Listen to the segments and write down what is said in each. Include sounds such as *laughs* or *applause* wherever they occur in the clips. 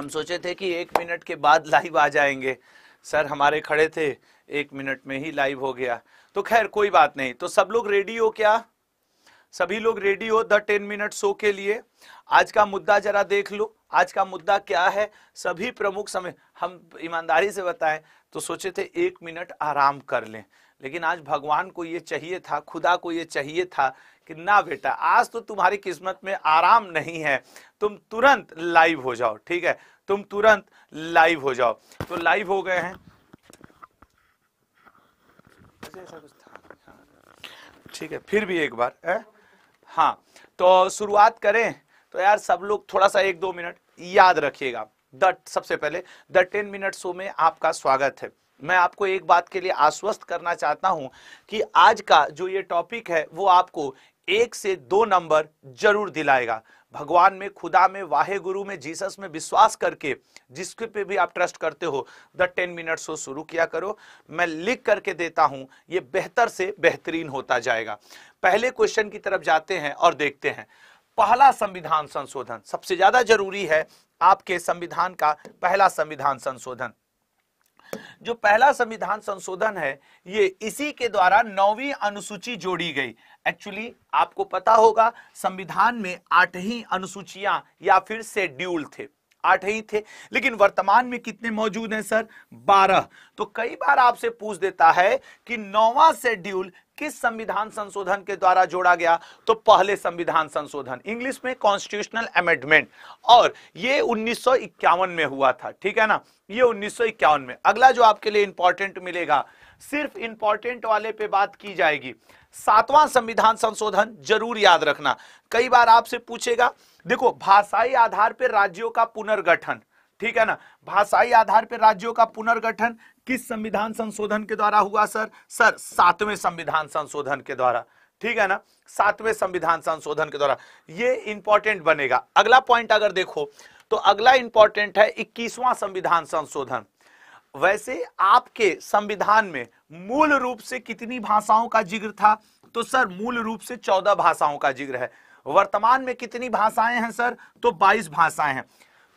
हम सोचे थे कि एक मिनट के बाद लाइव आ जाएंगे सर हमारे खड़े थे एक मिनट में ही लाइव हो गया तो खैर कोई बात नहीं तो सब लोग रेडी हो क्या सभी लोग रेडी हो द टेन मिनट शो के लिए आज का मुद्दा जरा देख लो आज का मुद्दा क्या है सभी प्रमुख समय हम ईमानदारी से बताएं तो सोचे थे एक मिनट आराम कर लें लेकिन आज भगवान को ये चाहिए था खुदा को ये चाहिए था कि ना बेटा आज तो तुम्हारी किस्मत में आराम नहीं है तुम तुरंत लाइव हो जाओ ठीक है तुम तुरंत लाइव हो जाओ तो लाइव हो गए हैं हाँ। ठीक है फिर भी एक बार है? हाँ तो शुरुआत करें तो यार सब लोग थोड़ा सा एक दो मिनट याद रखिएगा द सबसे पहले द टेन मिनट शो में आपका स्वागत है मैं आपको एक बात के लिए आश्वस्त करना चाहता हूं कि आज का जो ये टॉपिक है वो आपको एक से दो नंबर जरूर दिलाएगा भगवान में खुदा में वाहे गुरु में जीसस में विश्वास करके जिसके पे भी आप ट्रस्ट करते हो द टेन मिनट शो शुरू किया करो मैं लिख करके देता हूं ये बेहतर से बेहतरीन होता जाएगा पहले क्वेश्चन की तरफ जाते हैं और देखते हैं पहला संविधान संशोधन सबसे ज्यादा जरूरी है आपके संविधान का पहला संविधान संशोधन जो पहला संविधान संशोधन है ये इसी के द्वारा नौवीं अनुसूची जोड़ी गई एक्चुअली आपको पता होगा संविधान में आठ ही अनुसूचियां या फिर शेड्यूल थे आठ ही थे लेकिन वर्तमान में कितने मौजूद हैं सर बारह तो कई बार आपसे पूछ देता है कि नौवा शेड्यूल किस संविधान संशोधन के द्वारा जोड़ा गया तो पहले संविधान संशोधन इंग्लिश में कॉन्स्टिट्यूशनल अमेंडमेंट और ये 1951 में हुआ था ठीक है ना ये 1951 में अगला जो आपके लिए इंपॉर्टेंट मिलेगा सिर्फ इंपॉर्टेंट वाले पे बात की जाएगी सातवां संविधान संशोधन जरूर याद रखना कई बार आपसे पूछेगा देखो भाषाई आधार पर राज्यों का पुनर्गठन ठीक है ना भाषाई आधार पर राज्यों का पुनर्गठन किस संविधान संशोधन के द्वारा हुआ सर सर सातवें संविधान संशोधन के द्वारा ठीक है ना सातवें संविधान संशोधन के द्वारा ये इंपॉर्टेंट बनेगा अगला पॉइंट अगर देखो तो अगला इंपॉर्टेंट है इक्कीसवां संविधान संशोधन वैसे आपके संविधान में मूल रूप से कितनी भाषाओं का जिक्र था तो सर मूल रूप से चौदह भाषाओं का जिक्र है वर्तमान में कितनी भाषाएं हैं सर तो बाईस भाषाएं हैं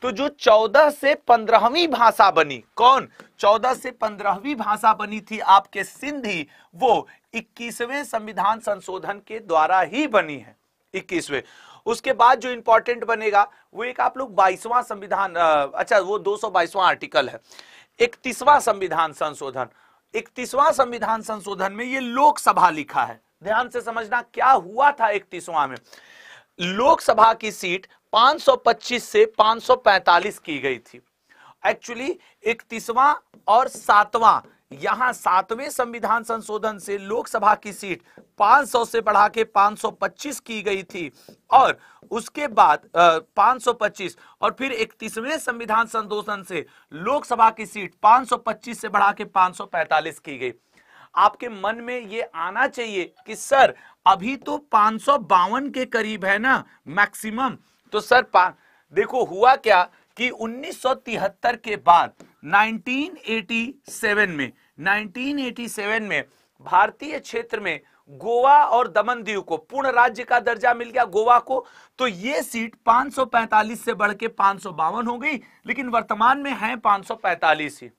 तो जो चौदह से पंद्रहवीं भाषा बनी कौन चौदह से पंद्रहवीं भाषा बनी थी आपके सिंधी वो इक्कीसवें संविधान संशोधन के द्वारा ही बनी है इक्कीसवें उसके बाद जो इंपॉर्टेंट बनेगा वो एक आप लोग बाईसवां संविधान अच्छा वो दो सौ बाईसवां आर्टिकल है इकतीसवां संविधान संशोधन इकतीसवां संविधान संशोधन में ये लोकसभा लिखा है ध्यान से समझना क्या हुआ था इकतीसवां में लोकसभा की सीट 525 से 545 की गई थी एक्चुअली इकतीसवां और सातवां यहां सातवें संविधान संशोधन से लोकसभा की सीट 500 से बढ़ा के 525 की गई थी और उसके बाद आ, 525 और फिर इकतीसवें संविधान संशोधन से लोकसभा की सीट 525 से बढ़ा के 545 की गई आपके मन में ये आना चाहिए कि सर अभी तो पांच के करीब है ना मैक्सिमम तो सर देखो हुआ क्या कि 1973 के बाद 1987 में 1987 में भारतीय क्षेत्र में गोवा और दमन दीव को पूर्ण राज्य का दर्जा मिल गया गोवा को तो ये सीट 545 से बढ़ के पांच हो गई लेकिन वर्तमान में है 545 ही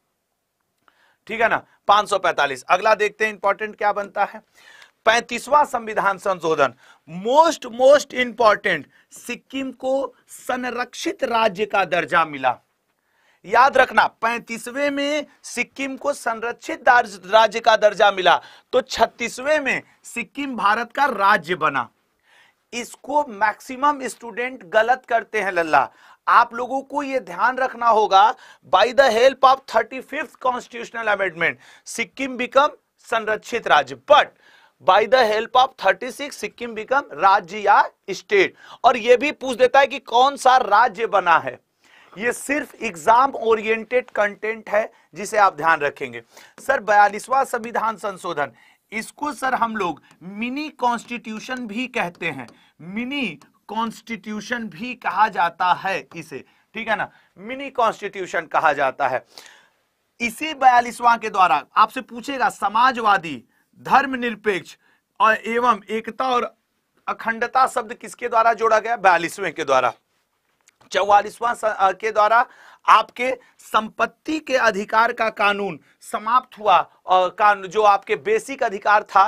ठीक है ना 545 अगला देखते हैं इंपॉर्टेंट क्या बनता है पैंतीसवां संविधान संशोधन मोस्ट मोस्ट इंपॉर्टेंट सिक्किम को संरक्षित राज्य का दर्जा मिला याद रखना पैंतीसवें में सिक्किम को संरक्षित राज्य का दर्जा मिला तो छत्तीसवें में सिक्किम भारत का राज्य बना इसको मैक्सिमम स्टूडेंट गलत करते हैं लल्ला आप लोगों को यह ध्यान रखना होगा by the help of thirty fifth constitutional amendment Sikkim become संरक्षित राज्य but by the help of thirty six Sikkim become राज्य या स्टेट और यह भी पूछ देता है कि कौन सा राज्य बना है ये सिर्फ एग्जाम ओरिएंटेड कंटेंट है जिसे आप ध्यान रखेंगे सर बयालीसवा संविधान संशोधन इसको सर हम लोग मिनी कॉन्स्टिट्यूशन भी कहते हैं मिनी कॉन्स्टिट्यूशन भी कहा जाता है इसे ठीक है ना मिनी कॉन्स्टिट्यूशन कहा जाता है इसी बयालीसवां के द्वारा आपसे पूछेगा समाजवादी धर्मनिरपेक्ष और एवं एकता और अखंडता शब्द किसके द्वारा जोड़ा गया बयालीसवें के द्वारा चौवालीसवां के द्वारा आपके संपत्ति के अधिकार का कानून समाप्त हुआ और कानून जो आपके बेसिक अधिकार था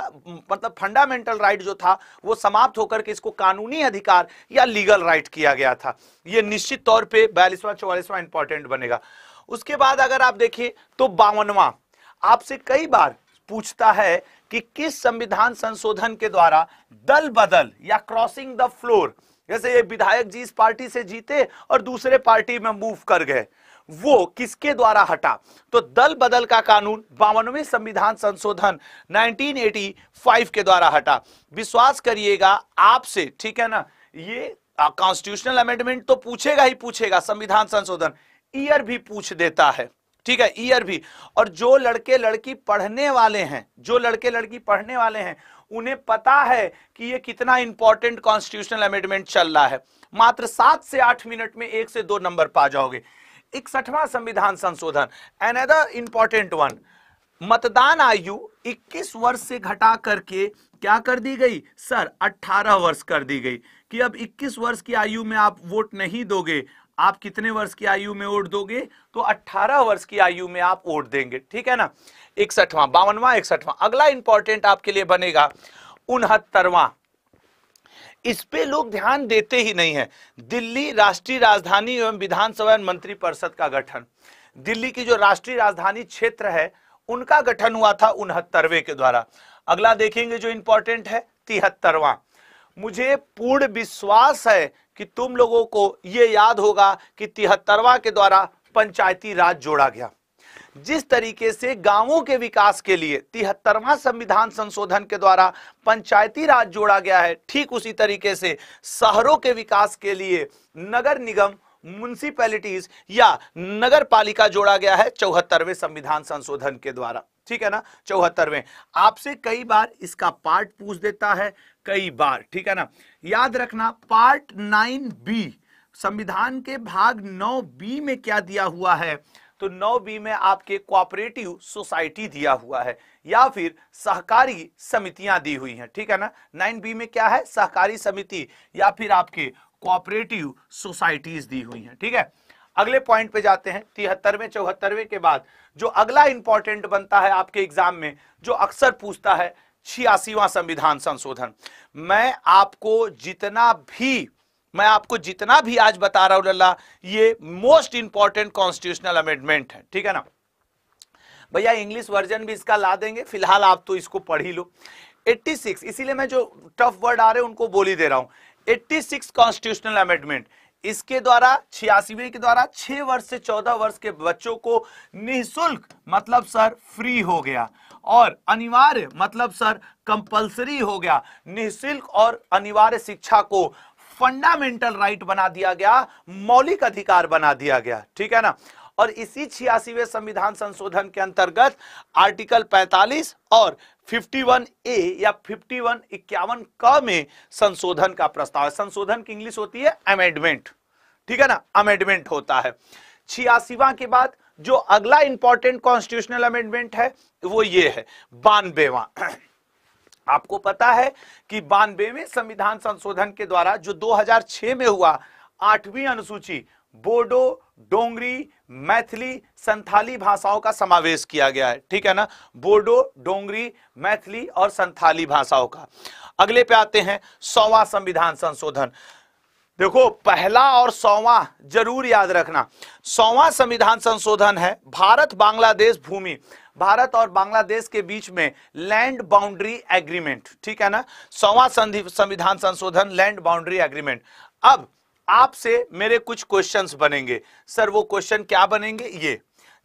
मतलब फंडामेंटल राइट जो था वो समाप्त होकर के इसको कानूनी अधिकार या लीगल राइट किया गया था ये निश्चित तौर पे बयालीसवां चौवालीसवां इंपॉर्टेंट बनेगा उसके बाद अगर आप देखिए तो बावनवा आपसे कई बार पूछता है कि किस संविधान संशोधन के द्वारा दल बदल या क्रॉसिंग द फ्लोर जैसे ये विधायक जी इस पार्टी से जीते और दूसरे पार्टी में मूव कर गए वो किसके द्वारा हटा तो दल बदल का कानून बावनवे संविधान संशोधन 1985 के द्वारा हटा विश्वास करिएगा आपसे ठीक है ना ये कॉन्स्टिट्यूशनल अमेंडमेंट तो पूछेगा ही पूछेगा संविधान संशोधन ईयर भी पूछ देता है ठीक है ईयर भी और जो लड़के लड़की पढ़ने वाले हैं जो लड़के लड़की पढ़ने वाले हैं उन्हें पता है कि ये कितना इंपॉर्टेंट कॉन्स्टिट्यूशनल अमेंडमेंट चल रहा है मात्र सात से आठ मिनट में एक से दो नंबर पा जाओगे इकसठवां संविधान संशोधन एनदर इंपॉर्टेंट वन मतदान आयु 21 वर्ष से घटा करके क्या कर दी गई सर 18 वर्ष कर दी गई कि अब 21 वर्ष की आयु में आप वोट नहीं दोगे आप कितने वर्ष की आयु में वोट दोगे तो 18 वर्ष की आयु में आप वोट देंगे ठीक है ना इकसठवा बावनवा इकसठवा अगला इंपॉर्टेंट आपके लिए बनेगा उनहत्तरवा इस पे लोग ध्यान देते ही नहीं है दिल्ली राष्ट्रीय राजधानी एवं विधानसभा मंत्री परिषद का गठन दिल्ली की जो राष्ट्रीय राजधानी क्षेत्र है उनका गठन हुआ था उनहत्तरवे के द्वारा अगला देखेंगे जो इंपॉर्टेंट है तिहत्तरवा मुझे पूर्ण विश्वास है कि तुम लोगों को यह याद होगा कि तिहत्तरवा के द्वारा पंचायती राज जोड़ा गया जिस तरीके से गांवों के विकास के लिए तिहत्तरवा संविधान संशोधन के द्वारा पंचायती राज जोड़ा गया है ठीक उसी तरीके से शहरों के विकास के लिए नगर निगम म्यूनिसिपैलिटीज या नगर पालिका जोड़ा गया है चौहत्तरवे संविधान संशोधन के द्वारा ठीक है ना चौहत्तरवे आपसे कई बार इसका पार्ट पूछ देता है कई बार ठीक है ना याद रखना पार्ट नाइन बी संविधान के भाग नौ बी में क्या दिया हुआ है तो नौ बी में आपके कोऑपरेटिव सोसाइटी दिया हुआ है या फिर सहकारी समितियां दी हुई हैं ठीक है ना नाइन बी में क्या है सहकारी समिति या फिर आपके कोऑपरेटिव सोसाइटीज दी हुई हैं ठीक है अगले पॉइंट पे जाते हैं तिहत्तरवें चौहत्तरवें के बाद जो अगला इंपॉर्टेंट बनता है आपके एग्जाम में जो अक्सर पूछता है छियासीवा संविधान संशोधन मैं आपको जितना भी मैं आपको जितना भी आज बता रहा हूं लल्ला ये मोस्ट इंपॉर्टेंट कॉन्स्टिट्यूशनल अमेंडमेंट है ठीक है ना भैया इंग्लिश वर्जन भी इसका ला देंगे फिलहाल आप तो इसको पढ़ ही लो 86 इसीलिए मैं जो टफ वर्ड आ रहे हैं उनको बोली दे रहा हूं 86 कॉन्स्टिट्यूशनल अमेंडमेंट इसके द्वारा छियासीवे के द्वारा छह वर्ष से चौदह वर्ष के बच्चों को निःशुल्क मतलब सर फ्री हो गया और अनिवार्य मतलब सर कंपलसरी हो गया निःशुल्क और अनिवार्य शिक्षा को फंडामेंटल राइट बना दिया गया मौलिक अधिकार बना दिया गया ठीक है ना और इसी छियासीवे संविधान संशोधन के अंतर्गत आर्टिकल 45 और 51 ए या 51 इक्यावन क में संशोधन का प्रस्ताव है संशोधन की इंग्लिश होती है अमेंडमेंट ठीक है ना अमेंडमेंट होता है छियासीवा के बाद जो अगला इंपॉर्टेंट कॉन्स्टिट्यूशनल अमेंडमेंट है वो ये है बानबेवा आपको पता है कि बानबेवे संविधान संशोधन के द्वारा जो 2006 में हुआ आठवीं अनुसूची बोडो डोंगरी मैथिली संथाली भाषाओं का समावेश किया गया है ठीक है ना बोडो डोंगरी मैथिली और संथाली भाषाओं का अगले पे आते हैं सौवा संविधान संशोधन देखो पहला और सौवा जरूर याद रखना सौवा संविधान संशोधन है भारत बांग्लादेश भूमि भारत और बांग्लादेश के बीच में लैंड बाउंड्री एग्रीमेंट ठीक है ना सौवा संविधान संशोधन लैंड बाउंड्री एग्रीमेंट अब आपसे मेरे कुछ क्वेश्चंस बनेंगे सर वो क्वेश्चन क्या बनेंगे ये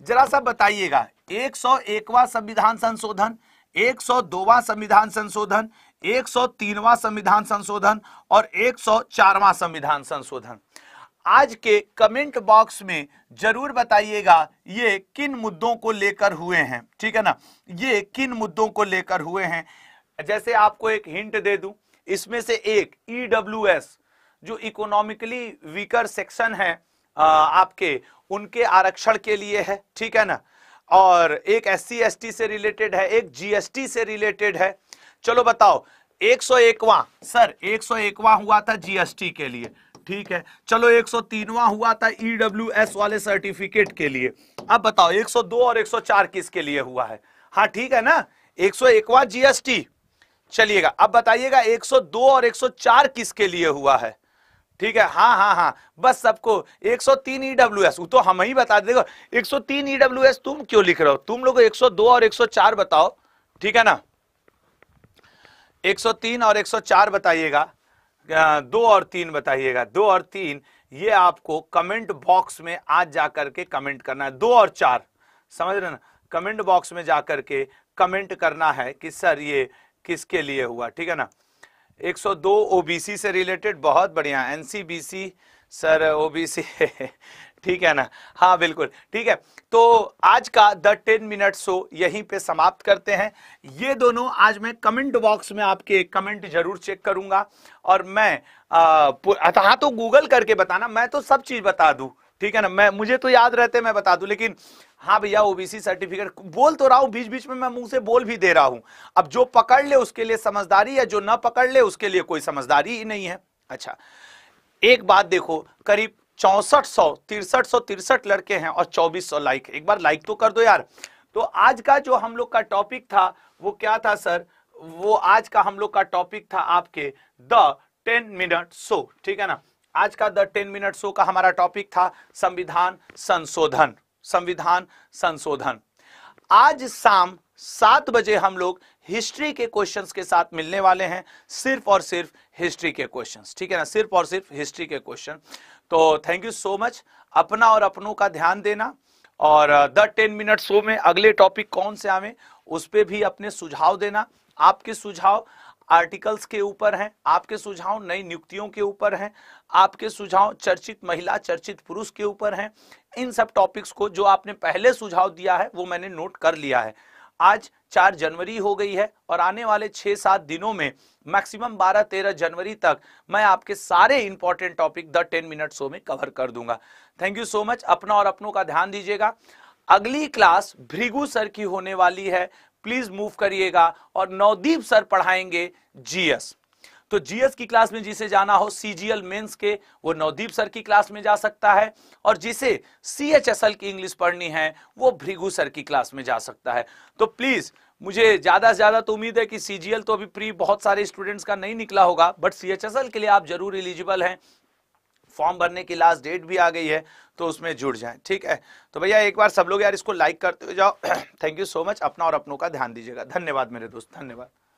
जरा सा बताइएगा 101वां संविधान संशोधन 102वां संविधान संशोधन 103वां संविधान संशोधन और 104वां संविधान संशोधन आज के कमेंट बॉक्स में जरूर बताइएगा ये किन मुद्दों को लेकर हुए हैं ठीक है ना ये किन मुद्दों को लेकर हुए हैं जैसे आपको एक हिंट दे दूं इसमें से एक ईडब्ल्यू e एस जो इकोनॉमिकली वीकर सेक्शन है आ, आपके उनके आरक्षण के लिए है ठीक है ना और एक एस सी से रिलेटेड है एक जीएसटी से रिलेटेड है चलो बताओ एक सौ एकवा सर एक सौ एकवा हुआ था जीएसटी के लिए ठीक है चलो एक सौ तीनवा हुआ था ईडब्ल्यू e वाले सर्टिफिकेट के लिए अब बताओ 102 और 104 किसके लिए हुआ है हाँ ठीक है ना एक 101वां जीएसटी चलिएगा अब बताइएगा 102 और 104 किसके लिए हुआ है ठीक है हाँ हाँ हाँ बस सबको 103 सौ तीन e वो तो हम ही बता देगा 103 सौ तीन e तुम क्यों लिख रहे हो तुम लोग 102 और 104 बताओ ठीक है ना 103 और 104 बताइएगा दो और तीन बताइएगा दो और तीन ये आपको कमेंट बॉक्स में आज जा करके कमेंट करना है दो और चार समझ रहे ना कमेंट बॉक्स में जा करके कमेंट करना है कि सर ये किसके लिए हुआ ठीक है ना 102 ओबीसी से रिलेटेड बहुत बढ़िया एनसीबीसी सर ओबीसी *laughs* ठीक है ना हाँ बिल्कुल ठीक है तो आज का द टेन मिनट शो यहीं पे समाप्त करते हैं ये दोनों आज मैं कमेंट बॉक्स में आपके कमेंट जरूर चेक करूंगा और मैं हाँ तो गूगल करके बताना मैं तो सब चीज़ बता दू ठीक है ना मैं मुझे तो याद रहते मैं बता दू लेकिन हाँ भैया ओबीसी सर्टिफिकेट बोल तो रहा हूँ बीच बीच में मैं मुंह से बोल भी दे रहा हूँ अब जो पकड़ ले उसके लिए समझदारी है जो ना पकड़ ले उसके लिए कोई समझदारी ही नहीं है अच्छा एक बात देखो करीब चौसठ सौ तिरसठ सौ तिरसठ लड़के हैं और चौबीस सौ लाइक एक बार लाइक तो कर दो यार तो आज का जो हम लोग का टॉपिक था वो क्या था सर वो आज का हम लोग का टॉपिक था आपके द टेन मिनट शो ठीक है ना आज का द टेन मिनट शो का हमारा टॉपिक था संविधान संशोधन संविधान संशोधन आज शाम सात बजे हम लोग हिस्ट्री के क्वेश्चंस के साथ मिलने वाले हैं सिर्फ और सिर्फ हिस्ट्री के क्वेश्चंस ठीक है ना सिर्फ और सिर्फ हिस्ट्री के क्वेश्चन तो थैंक यू सो मच अपना और अपनों का ध्यान देना और द टेन मिनट शो में अगले टॉपिक कौन से आवे उस पर भी अपने सुझाव देना आपके सुझाव आर्टिकल्स के ऊपर हैं आपके सुझाव नई नियुक्तियों के ऊपर हैं आपके सुझाव चर्चित महिला चर्चित पुरुष के ऊपर हैं इन सब टॉपिक्स को जो आपने पहले सुझाव दिया है वो मैंने नोट कर लिया है आज चार जनवरी हो गई है और आने वाले छह सात दिनों में मैक्सिमम बारह तेरह जनवरी तक मैं आपके सारे important topic the ten minute show में कवर कर दूंगा थैंक यू सो मच अपना और अपनों का ध्यान दीजिएगा अगली क्लास भृगु सर की होने वाली है प्लीज मूव करिएगा और नवदीप सर पढ़ाएंगे जीएस तो जीएस की क्लास में जिसे जाना हो सीजीएल मेंस के वो नवदीप सर की क्लास में जा सकता है और जिसे सीएचएसएल की इंग्लिश पढ़नी है वो भृगु सर की क्लास में जा सकता है तो प्लीज मुझे ज़्यादा से ज़्यादा तो उम्मीद है कि सीजीएल तो अभी प्री बहुत सारे स्टूडेंट्स का नहीं निकला होगा बट सीएचएसएल के लिए आप जरूर एलिजिबल हैं फॉर्म भरने की लास्ट डेट भी आ गई है तो उसमें जुड़ जाए ठीक है तो भैया एक बार सब लोग यार इसको लाइक करते हुए जाओ थैंक यू सो मच अपना और अपनों का ध्यान दीजिएगा धन्यवाद मेरे दोस्त धन्यवाद